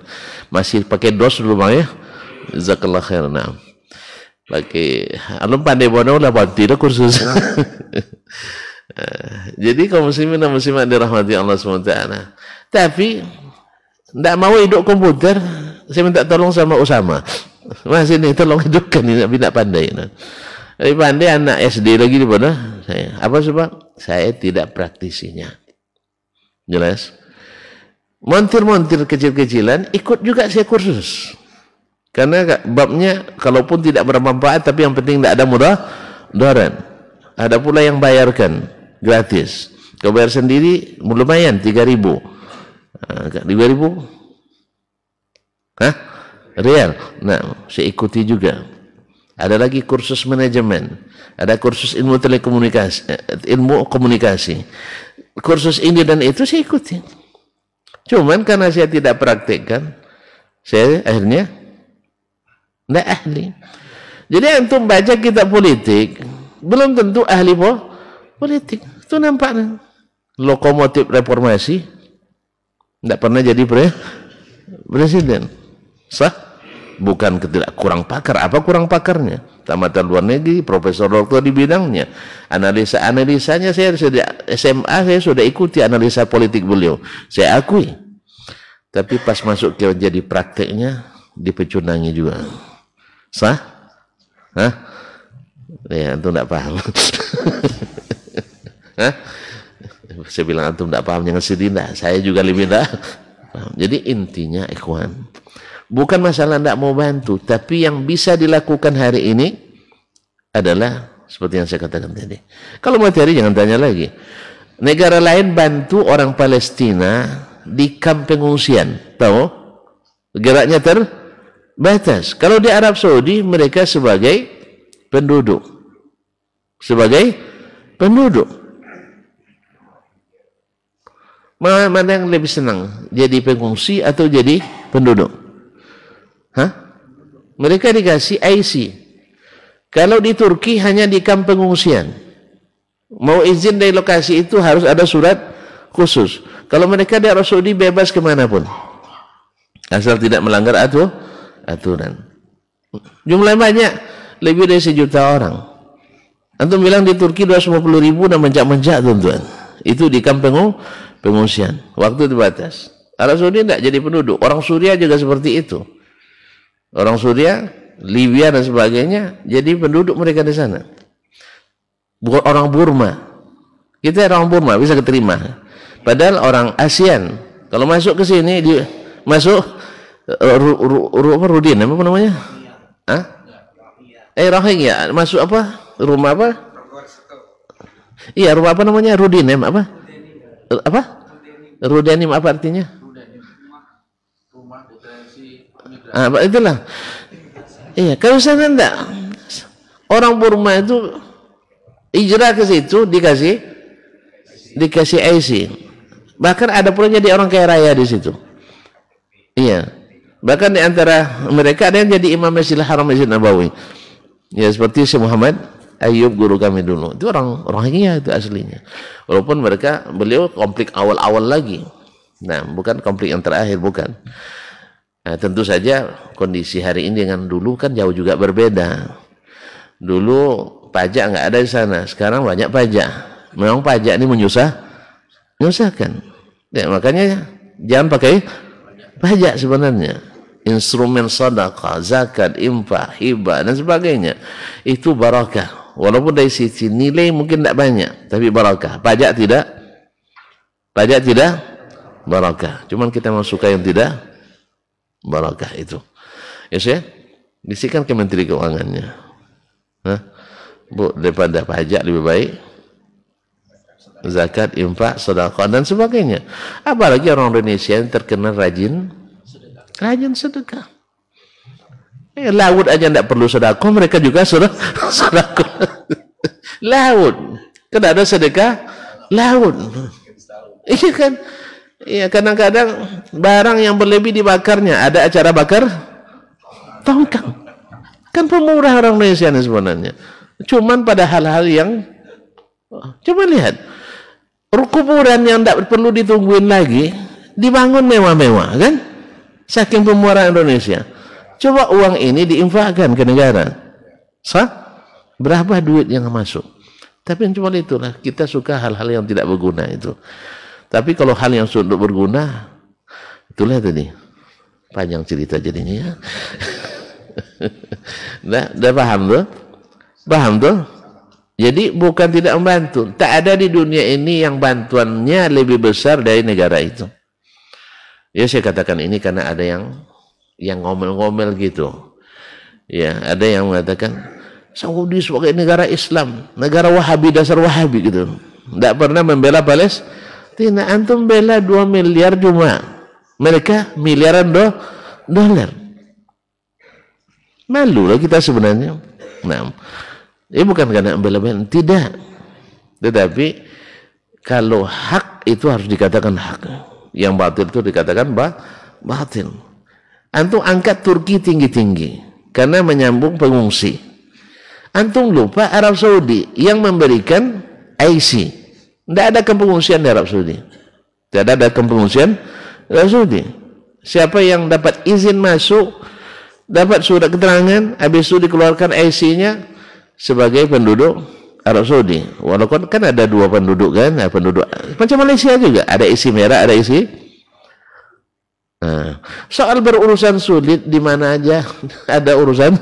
Masih pakai DOS dulu Bang ya. Jazakallahu khairan. Nah. Pakai alum pandai bono lah tidak kursus. Iya. Eh, jadi kaum muslimin dan muslimat dirahmati Allah SWT. Tapi tidak mau hidup komputer, saya minta tolong sama Usama. Mas ini tolong hidupkan ini tidak pandai. Nah. tapi pandai anak SD lagi mana? saya. Apa sebab? Saya tidak praktisinya. Jelas? Montir-montir kecil-kecilan ikut juga saya kursus. Karena babnya kalaupun tidak bermanfaat tapi yang penting tidak ada mudah daran. Ada pula yang bayarkan gratis. Kau bayar sendiri lumayan 3000. 3000? Ah, Hah? Real. Nah, saya ikuti juga. Ada lagi kursus manajemen, ada kursus ilmu telekomunikasi, eh, ilmu komunikasi. Kursus ini dan itu saya ikuti. Cuman karena saya tidak praktekkan, saya akhirnya tidak ahli. Jadi antum baca kitab politik, belum tentu ahli po politik. Itu nampaknya. Lokomotif reformasi, tidak pernah jadi pre presiden sah bukan ketidak kurang pakar apa kurang pakarnya tamatan luar negeri profesor doktor di bidangnya analisa analisanya saya sudah SMA saya sudah ikuti analisa politik beliau saya akui tapi pas masuk ke jadi prakteknya dipecundangi juga sah Hah? Ya, antum tidak paham. Hah? Saya bilang antum tidak paham jangan sedih, nah, saya juga lebih tidak Jadi intinya ikhwan, Bukan masalah tidak mau bantu, tapi yang bisa dilakukan hari ini adalah seperti yang saya katakan tadi. Kalau materi jangan tanya lagi. Negara lain bantu orang Palestina di kamp pengungsian, tahu? Geraknya terbatas. Kalau di Arab Saudi mereka sebagai penduduk. Sebagai penduduk. Mana yang lebih senang? Jadi pengungsi atau jadi penduduk? Hah? Mereka dikasih IC. Kalau di Turki hanya di kamp pengungsian. Mau izin dari lokasi itu harus ada surat khusus. Kalau mereka di Arab Saudi bebas kemanapun. Asal tidak melanggar atur, aturan. Jumlah banyak, lebih dari sejuta orang. Antum bilang di Turki 250 ribu dan menjak-menjak tuan-tuan. Itu di kamp pengungsian. Waktu terbatas. Arab Saudi tidak jadi penduduk. Orang Suriah juga seperti itu orang Suria, Libya dan sebagainya jadi penduduk mereka di sana. Bukan orang Burma. Kita orang Burma bisa keterima. Padahal orang ASEAN kalau masuk ke sini di, masuk eh, ru, ru, ru, apa Rudin apa namanya? Hah? Eh ya, masuk apa? Rumah apa? Iya, rumah apa namanya? Rudin apa? Apa? Rudenim apa artinya? Ah, apa itulah iya kalau saya kan enggak orang Burma itu hijrah ke situ dikasih dikasih IC bahkan ada punya di orang kaya raya di situ iya bahkan di antara mereka ada yang jadi imam Masjidil Haram Masjid Nabawi ya seperti si Muhammad Ayub guru kami dulu itu orang orang iya itu aslinya walaupun mereka beliau konflik awal-awal lagi nah bukan konflik yang terakhir bukan Nah, tentu saja kondisi hari ini dengan dulu kan jauh juga berbeda. Dulu pajak nggak ada di sana, sekarang banyak pajak. Memang pajak ini menyusah, menyusahkan. Ya, makanya jangan pakai pajak sebenarnya. Instrumen sedekah, zakat, infak, hibah dan sebagainya itu barakah. Walaupun dari sisi nilai mungkin tidak banyak, tapi barakah. Pajak tidak, pajak tidak barakah. Cuman kita mau suka yang tidak barakah itu. Ya saya bisikan ke Menteri Keuangannya. Nah, Bu, daripada pajak lebih baik zakat, infak, sedekah dan sebagainya. Apalagi orang Indonesia yang terkenal rajin rajin sedekah. Eh, laut aja tidak perlu sedekah, mereka juga sedekah. laut. Kan ada sedekah laut. Iya kan? Iya, kadang-kadang barang yang berlebih dibakarnya. Ada acara bakar tongkang. Kan pemurah orang Indonesia ini sebenarnya. Cuman pada hal-hal yang coba lihat. Kuburan yang tidak perlu ditungguin lagi dibangun mewah-mewah kan? Saking pemurah Indonesia. Coba uang ini diinfakkan ke negara. Sah? Berapa duit yang masuk? Tapi cuma itulah kita suka hal-hal yang tidak berguna itu. Tapi kalau hal yang untuk berguna, itulah tadi. Panjang cerita jadinya ya. Dah, dah paham tuh? Paham tuh? Jadi bukan tidak membantu. Tak ada di dunia ini yang bantuannya lebih besar dari negara itu. Ya saya katakan ini karena ada yang yang ngomel-ngomel gitu. Ya, ada yang mengatakan Saudi sebagai negara Islam, negara Wahabi dasar Wahabi gitu. Tidak pernah membela Palestina Tina antum bela 2 miliar cuma. Mereka miliaran do, dolar. Malu lah kita sebenarnya. Nah, ini bukan karena bela-bela, tidak. Tetapi kalau hak itu harus dikatakan hak. Yang batil itu dikatakan bah, batil. Antum angkat Turki tinggi-tinggi karena menyambung pengungsi. Antum lupa Arab Saudi yang memberikan IC tidak ada kamp pengungsian di Arab Saudi. Tidak ada, ada kamp pengungsian di Arab Saudi. Siapa yang dapat izin masuk, dapat surat keterangan, habis itu dikeluarkan IC-nya sebagai penduduk Arab Saudi. Walaupun kan ada dua penduduk kan, ya, penduduk macam Malaysia juga, ada isi merah, ada isi Nah, soal berurusan sulit di mana aja ada urusan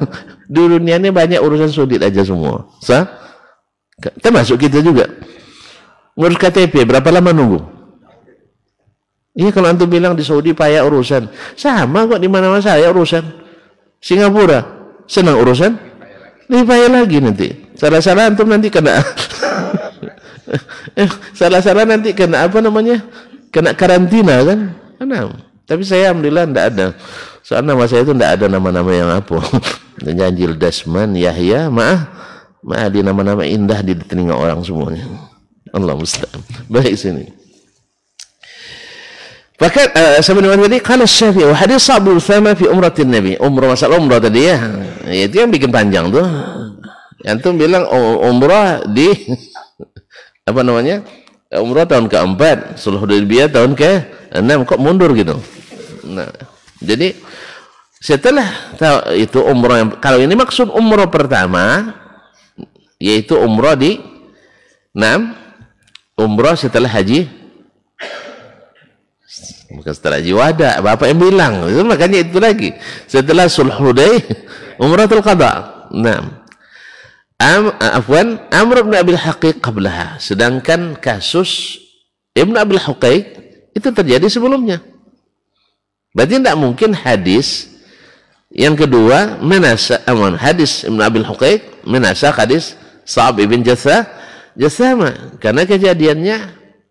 di dunia ini banyak urusan sulit aja semua. Sah? Termasuk kita juga ngurus KTP berapa lama nunggu iya kalau antum bilang di Saudi payah urusan sama kok di mana mana saya urusan Singapura senang urusan lebih payah lagi nanti salah-salah antum nanti kena eh, salah-salah nanti kena apa namanya kena karantina kan Anak. tapi saya alhamdulillah tidak ada Soal nama saya itu tidak ada nama-nama yang apa Janjil Dasman Yahya maaf maaf di nama-nama indah di telinga orang semuanya Allah mustaqim. Baik sini. Bahkan uh, eh, sampai dengan tadi kalau Syafi'i wa hadis sabul sama fi umratin Nabi. Umrah masalah umrah tadi ya. ya. Itu yang bikin panjang tuh. Yang tuh bilang oh, umrah di apa namanya? Umrah tahun keempat, Sulh Hudaybiyah tahun ke enam kok mundur gitu. Nah, jadi setelah itu umrah yang, kalau ini maksud umrah pertama yaitu umrah di enam umroh setelah haji maka setelah haji wada bapak yang bilang itu makanya itu lagi setelah Umroh umratul qada nah Am, afwan Amr bin Abil Haqiq qablaha sedangkan kasus Ibn Abil Haqiq itu terjadi sebelumnya berarti tidak mungkin hadis yang kedua menasa aman eh, hadis Ibn Abil Haqiq menasa hadis Sa'ab ibn Jatha Ya sama, karena kejadiannya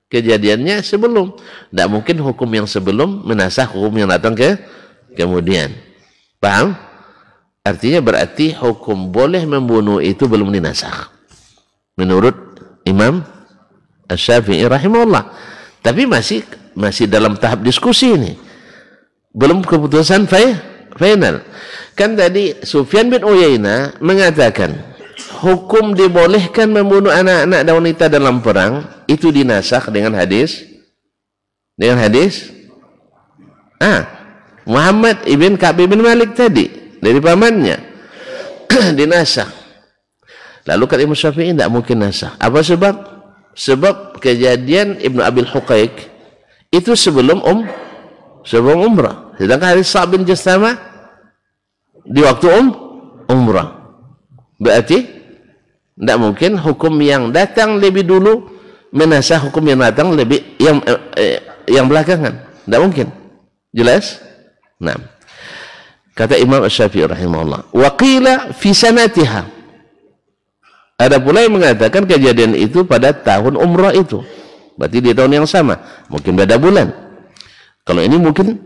kejadiannya sebelum. Tidak mungkin hukum yang sebelum menasah hukum yang datang ke kemudian. Paham? Artinya berarti hukum boleh membunuh itu belum dinasah. Menurut Imam syafii rahimahullah. Tapi masih masih dalam tahap diskusi ini. Belum keputusan final. Kan tadi Sufyan bin Uyainah mengatakan hukum dibolehkan membunuh anak-anak dan wanita dalam perang itu dinasak dengan hadis dengan hadis ah Muhammad ibn Ka'b ibn Malik tadi dari pamannya dinasak lalu kata Imam Syafi'i tidak mungkin nasak apa sebab sebab kejadian Ibnu Abil Huqaik itu sebelum um sebelum umrah sedangkan hadis Sa'ab bin Jastama di waktu um umrah berarti Tidak mungkin hukum yang datang lebih dulu menasah hukum yang datang lebih yang eh, yang belakangan. Tidak mungkin. Jelas? Nah. Kata Imam Syafi'i rahimahullah. Waqila fi sanatiha. Ada pula yang mengatakan kejadian itu pada tahun umrah itu. Berarti di tahun yang sama. Mungkin beda bulan. Kalau ini mungkin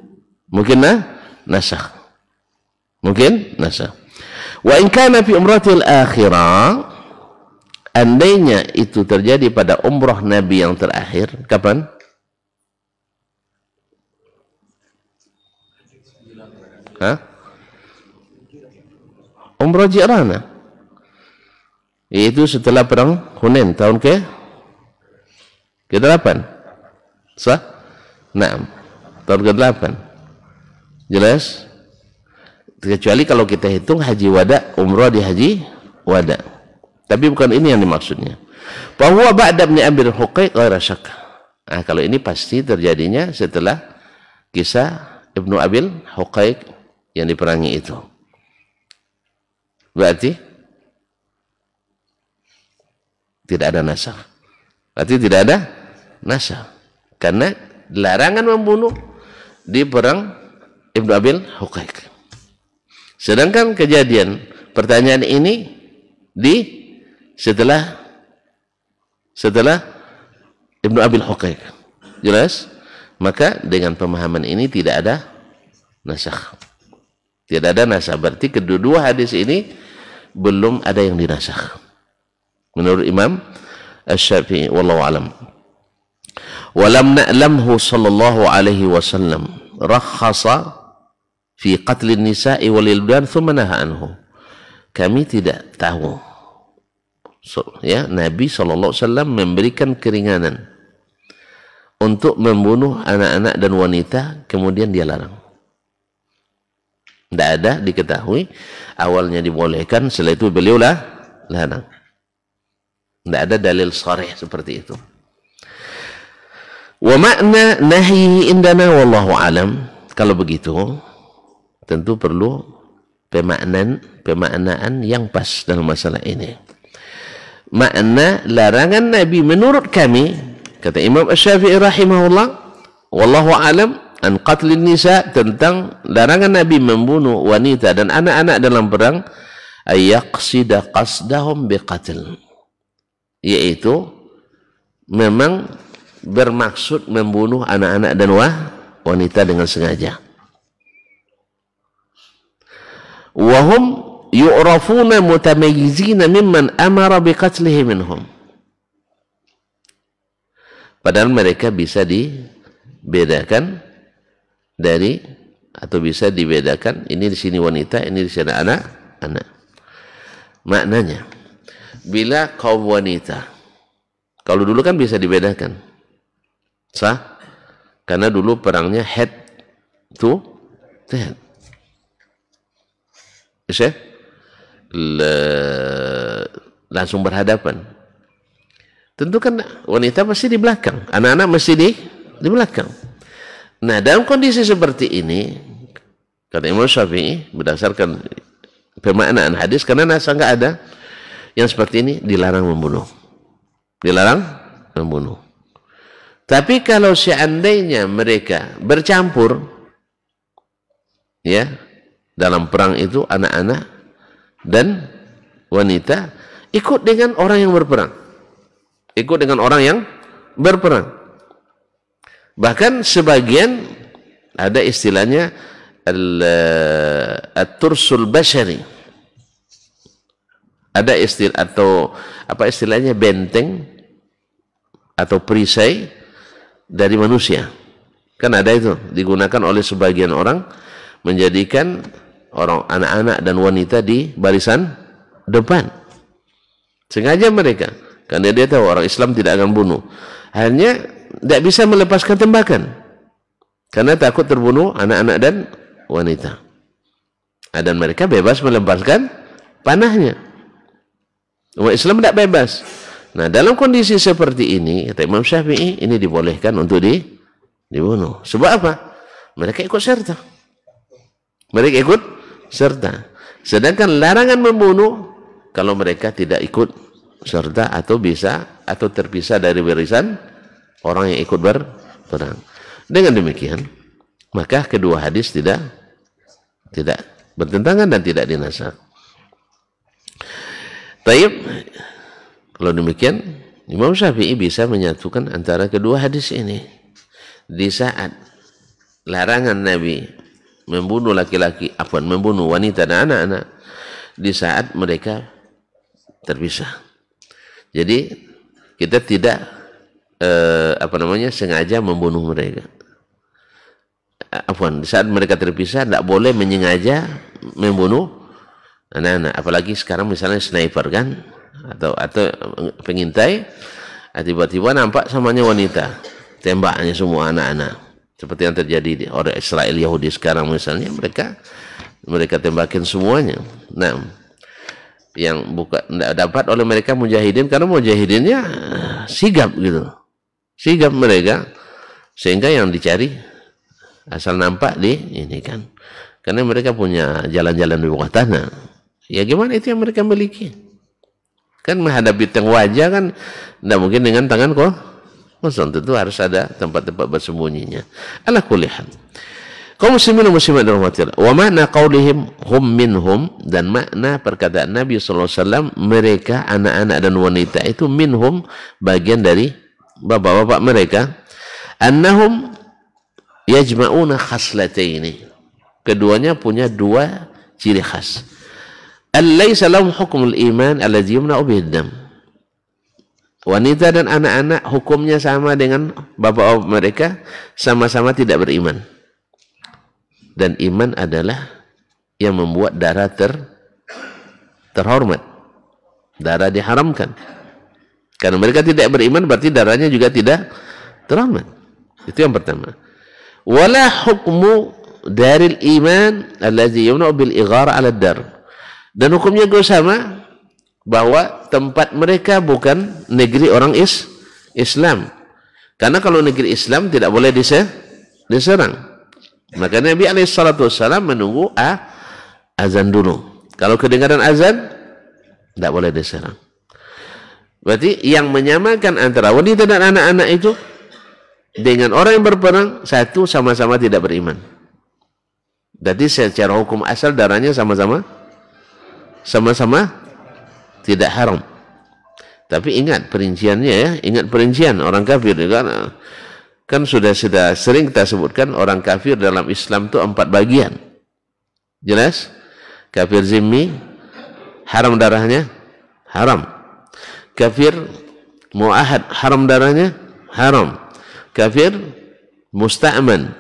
mungkin nah, nasakh. Mungkin nasakh. Wa in kana fi umratil akhirah andainya itu terjadi pada umroh Nabi yang terakhir, kapan? Hah? Umroh Jirana. Ya? Yaitu setelah perang Hunain tahun ke ke-8. Sah? Nah, tahun ke-8. Jelas? Kecuali kalau kita hitung haji wada, umroh di haji wada. Tapi bukan ini yang dimaksudnya. Bahwa ba'da ibn Abir Huqaiq rasak. Nah, kalau ini pasti terjadinya setelah kisah Ibnu Abil Huqaiq yang diperangi itu. Berarti tidak ada nasab. Berarti tidak ada nasab. Karena larangan membunuh di perang Ibnu Abil Huqaiq. Sedangkan kejadian pertanyaan ini di setelah setelah Ibnu Abil Huqaiq. Jelas? Maka dengan pemahaman ini tidak ada nasakh. Tidak ada nasakh. Berarti kedua hadis ini belum ada yang dinasakh. Menurut Imam Asy-Syafi'i wallahu alam. Walam na'lamhu sallallahu alaihi wasallam rakhasa fi qatl nisa'i wal ildan thumma naha anhu. Kami tidak tahu ya Nabi SAW memberikan keringanan untuk membunuh anak-anak dan wanita kemudian dia larang tidak ada diketahui awalnya dibolehkan setelah itu beliau lah larang tidak ada dalil sore seperti itu wa makna indana wallahu alam kalau begitu tentu perlu pemaknaan pemaknaan yang pas dalam masalah ini makna larangan Nabi menurut kami kata Imam Asy-Syafi'i rahimahullah wallahu alam an qatlin nisa tentang larangan Nabi membunuh wanita dan anak-anak dalam perang ayaqsida qasdahum biqatl yaitu memang bermaksud membunuh anak-anak dan wah, wanita dengan sengaja wahum yu'rafuna mutamayyizina mimman amara biqatlihi minhum. Padahal mereka bisa dibedakan dari atau bisa dibedakan ini di sini wanita, ini di sana anak-anak. Maknanya bila kaum wanita kalau dulu kan bisa dibedakan. Sah? Karena dulu perangnya head to head. Is it? le, langsung berhadapan. Tentu kan wanita pasti di belakang, anak-anak mesti di di belakang. Nah, dalam kondisi seperti ini, kata Imam Syafi'i berdasarkan pemaknaan hadis karena nasa nggak ada yang seperti ini dilarang membunuh. Dilarang membunuh. Tapi kalau seandainya mereka bercampur ya dalam perang itu anak-anak dan wanita ikut dengan orang yang berperang. Ikut dengan orang yang berperang. Bahkan sebagian ada istilahnya eh, at-tursul basyari. Ada istilah atau apa istilahnya benteng atau perisai dari manusia. Kan ada itu digunakan oleh sebagian orang menjadikan orang anak-anak dan wanita di barisan depan. Sengaja mereka. Karena dia tahu orang Islam tidak akan bunuh. Hanya tidak bisa melepaskan tembakan. Karena takut terbunuh anak-anak dan wanita. Dan mereka bebas melepaskan panahnya. Umat Islam tidak bebas. Nah dalam kondisi seperti ini, kata Imam Syafi'i, ini dibolehkan untuk di, dibunuh. Sebab apa? Mereka ikut serta. Mereka ikut serta. Sedangkan larangan membunuh kalau mereka tidak ikut serta atau bisa atau terpisah dari warisan orang yang ikut berperang. Dengan demikian, maka kedua hadis tidak tidak bertentangan dan tidak dinasak. Taib, kalau demikian Imam Syafi'i bisa menyatukan antara kedua hadis ini di saat larangan Nabi membunuh laki-laki, afwan membunuh wanita dan anak-anak di saat mereka terpisah. Jadi kita tidak eh, apa namanya sengaja membunuh mereka. Afwan, di saat mereka terpisah tidak boleh menyengaja membunuh anak-anak. Apalagi sekarang misalnya sniper kan atau atau pengintai tiba-tiba nampak samanya wanita tembaknya semua anak-anak seperti yang terjadi di oleh Israel Yahudi sekarang misalnya mereka mereka tembakin semuanya. Nah, yang buka dapat oleh mereka mujahidin karena mujahidinnya eh, sigap gitu. Sigap mereka sehingga yang dicari asal nampak di ini kan. Karena mereka punya jalan-jalan di bawah tanah. Ya gimana itu yang mereka miliki? Kan menghadapi tank wajah kan tidak mungkin dengan tangan kok Ozon tentu harus ada tempat-tempat bersembunyinya. Ala kulihat. Kau muslimin muslimat dan muslimat dirahmati Wa makna qaulihim hum minhum dan makna perkataan Nabi sallallahu alaihi wasallam mereka anak-anak dan wanita itu minhum bagian dari bapak-bapak mereka annahum yajma'una khaslataini. Keduanya punya dua ciri khas. Alaysa lahum hukmul iman alladhi yumna'u bihi Wanita dan anak-anak hukumnya sama dengan bapak mereka, sama-sama tidak beriman. Dan iman adalah yang membuat darah ter terhormat. Darah diharamkan. Karena mereka tidak beriman berarti darahnya juga tidak terhormat. Itu yang pertama. Wala hukmu dari iman allazi yumna'u bil ighara 'ala dar. Dan hukumnya juga sama bahwa tempat mereka bukan negeri orang is Islam. Karena kalau negeri Islam tidak boleh diserang. Maka Nabi SAW menunggu ah, azan dulu. Kalau kedengaran azan, tidak boleh diserang. Berarti yang menyamakan antara wanita dan anak-anak itu dengan orang yang berperang, satu sama-sama tidak beriman. Jadi secara hukum asal darahnya sama-sama sama-sama tidak haram. Tapi ingat perinciannya ya, ingat perincian orang kafir kan kan sudah sudah sering kita sebutkan orang kafir dalam Islam itu empat bagian. Jelas? Kafir zimmi, haram darahnya, haram. Kafir muahad, haram darahnya, haram. Kafir musta'man,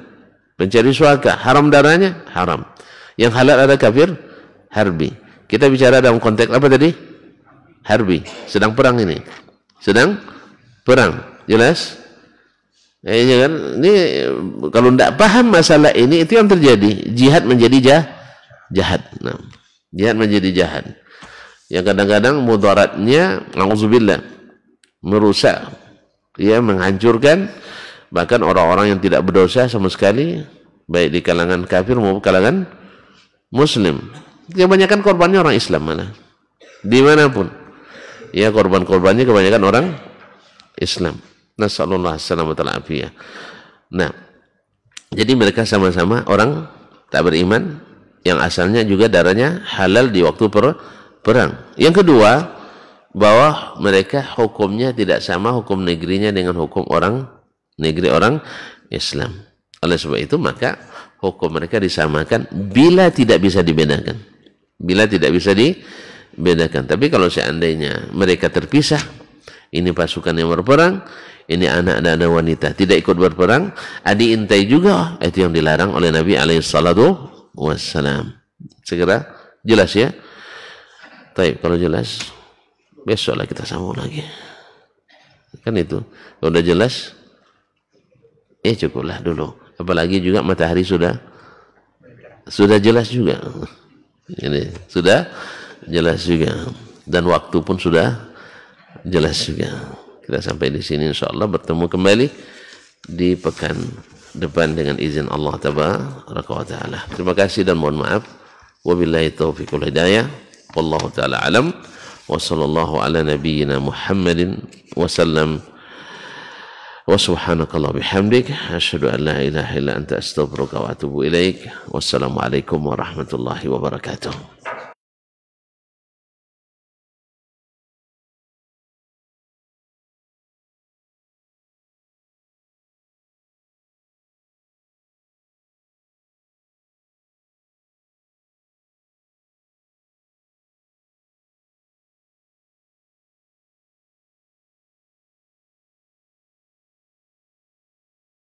pencari suaka, haram darahnya, haram. Yang halal ada kafir harbi. Kita bicara dalam konteks apa tadi? harbi, sedang perang ini. Sedang perang. Jelas? Ya, kan? Ini kalau tidak paham masalah ini itu yang terjadi. Jihad menjadi jah, jahat. Nah, jihad menjadi jahat. Yang kadang-kadang mudaratnya auzubillah merusak, ya menghancurkan bahkan orang-orang yang tidak berdosa sama sekali baik di kalangan kafir maupun kalangan muslim. Kebanyakan korbannya orang Islam mana dimanapun. Ya korban-korbannya kebanyakan orang Islam. Nasallallahu alaihi Nah, jadi mereka sama-sama orang tak beriman yang asalnya juga darahnya halal di waktu per perang. Yang kedua, bahwa mereka hukumnya tidak sama hukum negerinya dengan hukum orang negeri orang Islam. Oleh sebab itu maka hukum mereka disamakan bila tidak bisa dibedakan. Bila tidak bisa di bedakan. Tapi kalau seandainya mereka terpisah, ini pasukan yang berperang, ini anak dan wanita tidak ikut berperang, adi intai juga itu yang dilarang oleh Nabi alaihissalatu wassalam. Segera jelas ya. Taib kalau jelas besoklah kita sambung lagi. Kan itu. sudah udah jelas eh, cukuplah dulu. Apalagi juga matahari sudah sudah jelas juga. Ini sudah jelas juga dan waktu pun sudah jelas juga kita sampai di sini insya Allah bertemu kembali di pekan depan dengan izin Allah taala terima kasih dan mohon maaf wabillahi taufiqul hidayah wallahu taala alam wa sallallahu ala nabiyyina Muhammadin wa sallam wa subhanakallah bihamdik asyhadu an la ilaha illa anta astaghfiruka wa atubu ilaik wassalamu warahmatullahi wabarakatuh